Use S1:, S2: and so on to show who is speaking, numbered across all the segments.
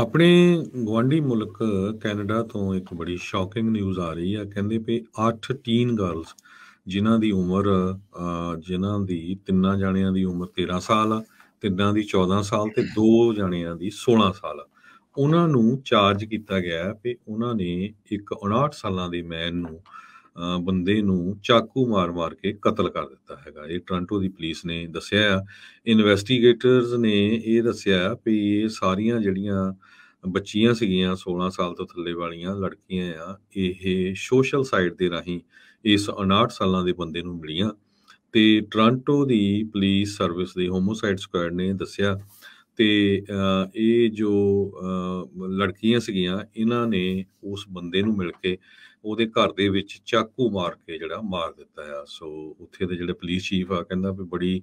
S1: ਆਪਣੇ ਗਵਾਂਢੀ ਮੁਲਕ ਕੈਨੇਡਾ ਤੋਂ ਇੱਕ ਬੜੀ ਸ਼ੌਕਿੰਗ ਨਿਊਜ਼ ਆ ਰਹੀ ਹੈ ਕਹਿੰਦੇ ਪਏ 8 ਟੀਨ ਗਰਲਸ ਜਿਨ੍ਹਾਂ ਦੀ ਉਮਰ ਜਿਨ੍ਹਾਂ ਦੀ ਤਿੰਨਾਂ ਜਾਣਿਆਂ ਦੀ ਉਮਰ 13 ਸਾਲ ਆ ਤਿੰਨਾਂ ਦੀ 14 ਸਾਲ ਤੇ ਦੋ ਜਾਣਿਆਂ ਦੀ 16 ਸਾਲ ਉਹਨਾਂ ਨੂੰ ਚਾਰਜ ਕੀਤਾ ਗਿਆ ਹੈ ਕਿ ਉਹਨਾਂ ਨੇ ਇੱਕ 59 ਸਾਲਾਂ ਦੇ ਮੈਨ ਨੂੰ ਬੰਦੇ ਨੂੰ ਚਾਕੂ ਮਾਰ-ਮਾਰ ਕੇ ਕਤਲ ਕਰ ਦਿੱਤਾ ਹੈਗਾ ਇਹ ਟ੍ਰਾਂਟੋ ਦੀ ਪੁਲਿਸ ਨੇ ਦੱਸਿਆ ਇਨਵੈਸਟੀਗੇਟਰਸ ਨੇ ਇਹ ਦੱਸਿਆ ਵੀ ਇਹ ਸਾਰੀਆਂ ਜਿਹੜੀਆਂ ਬੱਚੀਆਂ ਸੀਗੀਆਂ 16 ਸਾਲ ਤੋਂ ਥੱਲੇ ਵਾਲੀਆਂ ਲੜਕੀਆਂ ਆ ਇਹ ਸੋਸ਼ਲ ਸਾਈਟ ਦੇ ਰਾਹੀਂ ਇਸ 59 ਸਾਲਾਂ ਦੇ ਬੰਦੇ ਨੂੰ ਮਿਲੀਆਂ ਤੇ ਟ੍ਰਾਂਟੋ ਦੀ ਪੁਲਿਸ ਸਰਵਿਸ ਦੇ ਹੋਮੋਸਾਈਡ ਸਕੁਐਡ ਨੇ ਦੱਸਿਆ ਤੇ ਇਹ ਜੋ ਲੜਕੀਆਂ ਸੀਗੀਆਂ ਇਹਨਾਂ ਨੇ ਉਸ ਬੰਦੇ ਨੂੰ ਮਿਲ ਕੇ ਉਹਦੇ ਘਰ ਦੇ ਵਿੱਚ ਚਾਕੂ ਮਾਰ ਕੇ ਜਿਹੜਾ ਮਾਰ ਦਿੱਤਾ ਆ ਸੋ ਉੱਥੇ ਦੇ ਜਿਹੜੇ ਪੁਲਿਸ ਚੀਫ ਆ ਕਹਿੰਦਾ ਵੀ ਬੜੀ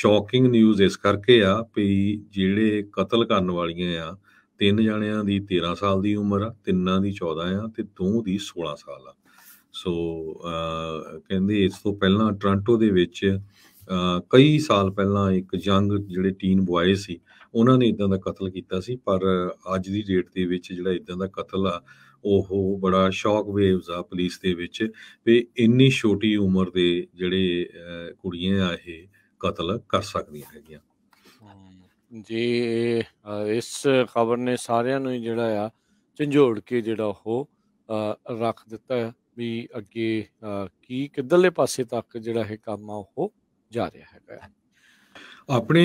S1: ਸ਼ੌਕਿੰਗ ਨਿਊਜ਼ ਇਸ ਕਰਕੇ ਆ ਵੀ ਜਿਹੜੇ ਕਤਲ ਕਰਨ ਵਾਲੀਆਂ ਆ ਤਿੰਨ ਜਣਿਆਂ ਦੀ 13 ਸਾਲ ਦੀ ਉਮਰ ਆ ਤਿੰਨਾਂ ਦੀ 14 ਆ ਤੇ ਦੋ ਦੀ 16 ਸਾਲ ਆ ਸੋ ਕਹਿੰਦੇ ਇਸ ਤੋਂ ਪਹਿਲਾਂ ਟ੍ਰਾਂਟੋ ਦੇ ਵਿੱਚ ਕਈ ਸਾਲ ਪਹਿਲਾਂ ਇੱਕ ਜੰਗ ਜਿਹੜੇ ਟੀਨ ਬੁਆਏ ਸੀ ਉਹਨਾਂ ਨੇ ਇਦਾਂ ਦਾ ਕਤਲ ਕੀਤਾ ਸੀ ਪਰ ਅੱਜ ਦੀ ਡੇਟ ਦੇ ਵਿੱਚ ਜਿਹੜਾ ਇਦਾਂ ਦਾ ਕਤਲ ਆ ਉਹ ਬੜਾ ਸ਼ੌਕ ਵੇਵਸ ਆ ਪੁਲਿਸ ਦੇ ਵਿੱਚ ਵੀ ਇੰਨੀ ਛੋਟੀ ਉਮਰ ਦੇ ਜਿਹੜੇ ਕੁੜੀਆਂ ਆ ਇਹ ਕਤਲ ਕਰ ਸਕਦੀਆਂ ਹੈਗੀਆਂ
S2: ਜੀ ਇਸ ਖਬਰ ਨੇ ਸਾਰਿਆਂ ਨੂੰ ਜਿਹੜਾ ਆ ਝੰਜੋੜ ਕੇ ਜਿਹੜਾ ਉਹ ਰੱਖ ਦਿੱਤਾ ਵੀ ਅੱਗੇ ਕੀ ਕਿੱਧਰਲੇ ਪਾਸੇ ਤੱਕ ਜਿਹੜਾ ਇਹ ਕੰਮ ਆ ਉਹ ਜਾ ਰਿਹਾ ਹੈਗਾ
S1: ਆਪਣੇ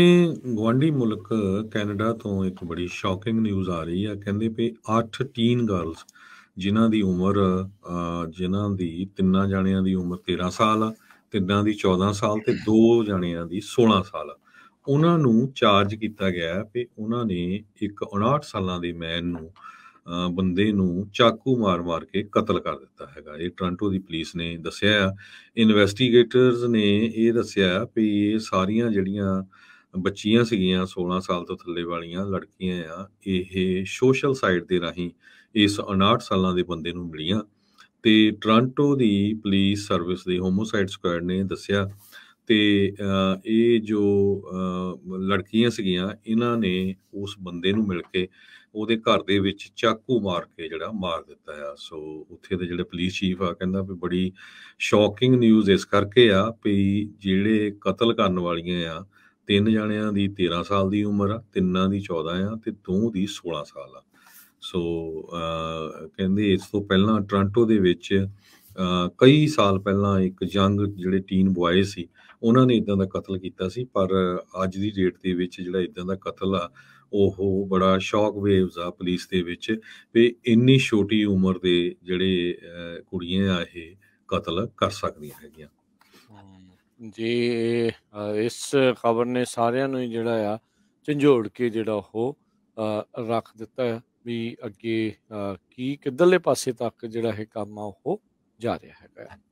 S1: ਗਵਾਂਢੀ ਮੁਲਕ ਕੈਨੇਡਾ ਤੋਂ ਇੱਕ ਬੜੀ ਸ਼ੌਕਿੰਗ ਨਿਊਜ਼ ਆ ਰਹੀ ਹੈ ਕਹਿੰਦੇ ਵੀ 8 ਟੀਨ ਗਰਲਸ ਜਿਨ੍ਹਾਂ ਦੀ ਉਮਰ ਜਿਨ੍ਹਾਂ ਦੀ ਤਿੰਨਾਂ ਜਾਣਿਆਂ ਦੀ ਉਮਰ 13 ਸਾਲ ਆ ਤਿੰਨਾਂ ਦੀ 14 ਸਾਲ ਤੇ ਦੋ ਜਾਣਿਆਂ ਦੀ 16 ਸਾਲ ਉਹਨਾਂ ਨੂੰ ਚਾਰਜ ਕੀਤਾ ਗਿਆ ਹੈ ਕਿ ਉਹਨਾਂ ਨੇ ਇੱਕ 59 ਸਾਲਾਂ ਦੇ ਮੈਨ ਨੂੰ ਬੰਦੇ ਨੂੰ ਚਾਕੂ ਮਾਰ-ਮਾਰ ਕੇ ਕਤਲ ਕਰ ਦਿੱਤਾ ਹੈਗਾ ਇਹ ਟ੍ਰਾਂਟੋ ਦੀ ਪੁਲਿਸ ਨੇ ਦੱਸਿਆ ਇਨਵੈਸਟੀਗੇਟਰਸ ਨੇ ਇਹ ਦੱਸਿਆ ਵੀ ਇਹ ਸਾਰੀਆਂ ਜਿਹੜੀਆਂ ਬੱਚੀਆਂ ਸੀਗੀਆਂ 16 ਸਾਲ ਤੋਂ ਥੱਲੇ ਵਾਲੀਆਂ ਲੜਕੀਆਂ ਆ ਇਹ ਸੋਸ਼ਲ ਸਾਈਟ ਦੇ ਰਾਹੀਂ ਇਸ 59 ਸਾਲਾਂ ਦੇ ਬੰਦੇ ਨੂੰ ਮਿਲੀਆਂ ਤੇ ਟ੍ਰਾਂਟੋ ਦੀ ਪੁਲਿਸ ਸਰਵਿਸ ਦੇ ਹੋਮੋਸਾਈਡ ਸਕੁਐਡ ਨੇ ਦੱਸਿਆ ਤੇ ਇਹ ਜੋ ਲੜਕੀਆਂ ਸੀਗੀਆਂ ਇਹਨਾਂ ਨੇ ਉਸ ਬੰਦੇ ਨੂੰ ਮਿਲ ਕੇ ਉਹਦੇ ਘਰ ਦੇ ਵਿੱਚ ਚਾਕੂ ਮਾਰ ਕੇ ਜਿਹੜਾ ਮਾਰ ਦਿੱਤਾ ਆ ਸੋ ਉੱਥੇ ਦੇ ਜਿਹੜੇ ਪੁਲਿਸ ਚੀਫ ਆ ਕਹਿੰਦਾ ਵੀ ਬੜੀ ਸ਼ੌਕਿੰਗ ਨਿਊਜ਼ ਇਸ ਕਰਕੇ ਆ ਵੀ ਜਿਹੜੇ ਕਤਲ ਕਰਨ ਵਾਲੀਆਂ ਆ ਤਿੰਨ ਜਣਿਆਂ ਦੀ 13 ਸਾਲ ਦੀ ਉਮਰ ਆ ਤਿੰਨਾਂ ਦੀ 14 ਆ ਤੇ ਦੋ ਦੀ 16 ਸਾਲ ਆ ਸੋ ਕਹਿੰਦੇ ਇਸ ਤੋਂ ਪਹਿਲਾਂ ਟ੍ਰਾਂਟੋ ਦੇ ਵਿੱਚ ਕਈ ਸਾਲ ਪਹਿਲਾਂ ਇੱਕ ਜੰਗ ਜਿਹੜੇ ਟੀਨ ਬੁਆਏ ਸੀ ਉਹਨਾਂ ਨੇ ਇਦਾਂ ਦਾ ਕਤਲ ਕੀਤਾ ਸੀ ਪਰ ਅੱਜ ਦੀ ਡੇਟ ਦੇ ਵਿੱਚ ਜਿਹੜਾ ਇਦਾਂ ਦਾ ਕਤਲ ਆ ਉਹ ਬੜਾ ਸ਼ੌਕ ਵੇਵਸ ਆ ਪੁਲਿਸ ਦੇ ਵਿੱਚ ਵੀ ਇੰਨੀ ਛੋਟੀ ਉਮਰ ਦੇ ਜਿਹੜੇ ਕੁੜੀਆਂ ਆ ਇਹ ਕਤਲ ਕਰ ਸਕਦੀਆਂ ਹੈਗੀਆਂ
S2: ਜੀ ਇਸ ਖਬਰ ਨੇ ਸਾਰਿਆਂ ਨੂੰ ਜਿਹੜਾ ਆ ਝੰਜੋੜ ਕੇ ਜਿਹੜਾ ਉਹ ਰੱਖ ਦਿੱਤਾ ਵੀ ਅੱਗੇ ਕੀ ਕਿੱਧਰਲੇ ਪਾਸੇ ਤੱਕ ਜਿਹੜਾ ਇਹ ਕੰਮ ਆ ਉਹ ਜਾ ਰਿਹਾ ਹੈਗਾ